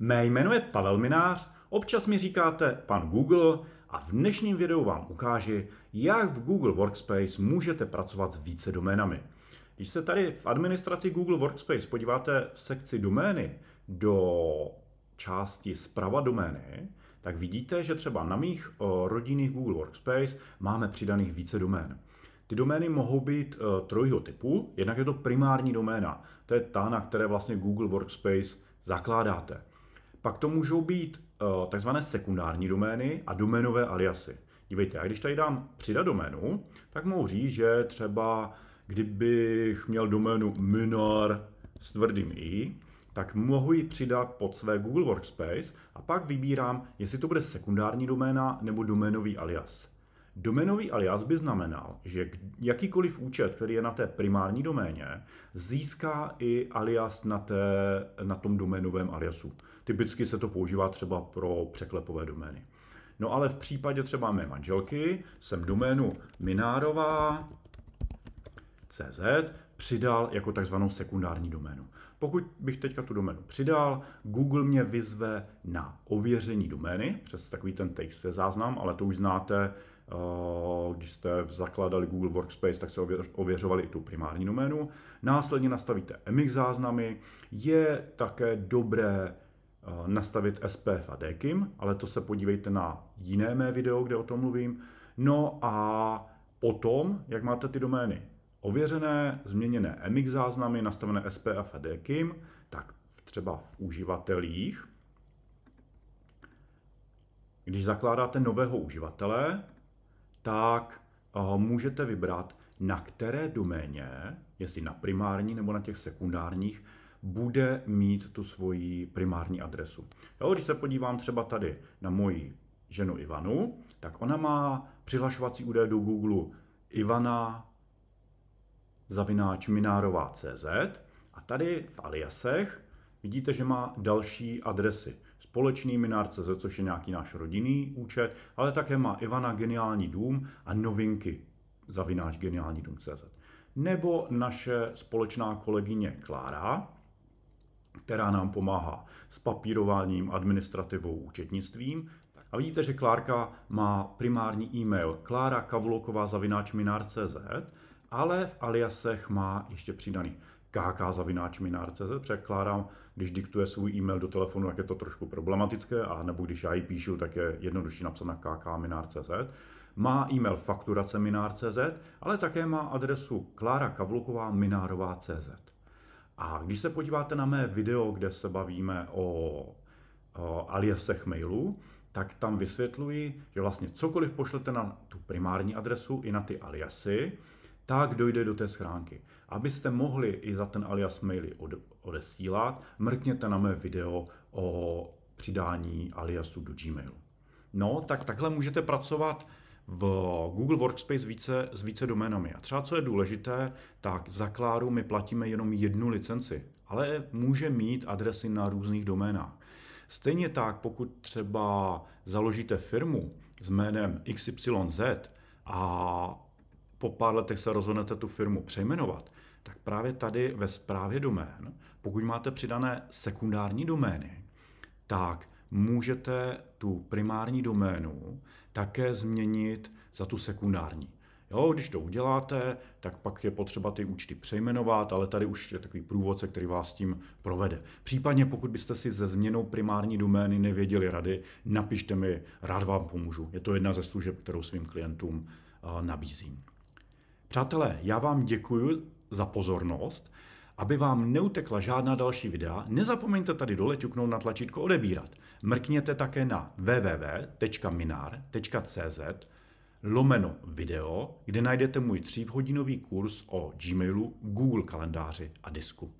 Mé jméno je Pavel Minář, občas mi říkáte pan Google a v dnešním videu vám ukáži, jak v Google Workspace můžete pracovat s více doménami. Když se tady v administraci Google Workspace podíváte v sekci domény do části zprava domény, tak vidíte, že třeba na mých eh, rodinných Google Workspace máme přidaných více domén. Ty domény mohou být eh, trojího typu, jednak je to primární doména, to je ta, na které vlastně Google Workspace zakládáte. Pak to můžou být eh, takzvané sekundární domény a doménové aliasy. Dívejte, já když tady dám přidat doménu, tak mohu říct, že třeba kdybych měl doménu minor s tvrdým i, tak mohu ji přidat pod své Google Workspace a pak vybírám, jestli to bude sekundární doména nebo doménový alias. Doménový alias by znamenal, že jakýkoliv účet, který je na té primární doméně, získá i alias na, té, na tom doménovém aliasu. Typicky se to používá třeba pro překlepové domény. No ale v případě třeba mé manželky jsem doménu minárová CZ přidal jako takzvanou sekundární doménu. Pokud bych teďka tu doménu přidal, Google mě vyzve na ověření domény přes takový ten text se záznam, ale to už znáte Eh, když jste zakládali Google Workspace, tak se ověřovali i tu primární doménu. Následně nastavíte MX záznamy. Je také dobré eh, nastavit SPF a DKIM, ale to se podívejte na jiné mé video, kde o tom mluvím. No a potom, jak máte ty domény ověřené, změněné MX záznamy, nastavené SPF a DKIM, tak třeba v uživatelích, když zakládáte nového uživatele, tak eh, můžete vybrat, na které doméně, jestli na primární nebo na těch sekundárních, bude mít tu svoji primární adresu. Jo, když se podívám třeba tady na moji ženu Ivanu, tak ona má přihlašovací údaj do Google Ivana zavináč minárová.cz a tady v aliasech Vidíte, že má další adresy. Společný minár.cz, což je nějaký náš rodinný účet, ale také má Ivana Geniální dům a novinky zavináč geniální dům CZ. Nebo naše společná kolegyně Klára, která nám pomáhá s papírováním, administrativou, účetnictvím. A vidíte, že Klárka má primární e-mail klárakavloková zavináč minár.cz, ale v aliasech má ještě přidaný kkzavináčminar.cz, překládám, když diktuje svůj e-mail do telefonu, tak je to trošku problematické, a nebo když já ji píšu, tak je jednodušší napsat na kkminar.cz. Má e-mail fakturaceminar.cz, ale také má adresu klárakavluková-minárová.cz. A když se podíváte na mé video, kde se bavíme o, o aliasech mailů, tak tam vysvětluji, že vlastně cokoliv pošlete na tu primární adresu i na ty aliasy, tak dojde do té schránky. Abyste mohli i za ten alias maily od, odesílat, mrkněte na mé video o přidání aliasu do Gmailu. No, tak takhle můžete pracovat v Google Workspace více, s více doménami. A třeba co je důležité, tak za Kláru my platíme jenom jednu licenci, ale může mít adresy na různých doménách. Stejně tak, pokud třeba založíte firmu s jménem XYZ a po pár letech se rozhodnete tu firmu přejmenovat, tak právě tady ve správě domén, pokud máte přidané sekundární domény, tak můžete tu primární doménu také změnit za tu sekundární. Jo, když to uděláte, tak pak je potřeba ty účty přejmenovat, ale tady už je takový průvodce, který vás tím provede. Případně pokud byste si ze změnou primární domény nevěděli rady, napište mi, rád vám pomůžu. Je to jedna ze služeb, kterou svým klientům eh, nabízím. Přátelé, já vám děkuji za pozornost. Aby vám neutekla žádná další videa, nezapomeňte tady dole ťuknout na tlačítko odebírat. Mrkněte také na www.minar.cz lomeno video, kde najdete můj hodinový kurz o Gmailu, Google kalendáři a disku.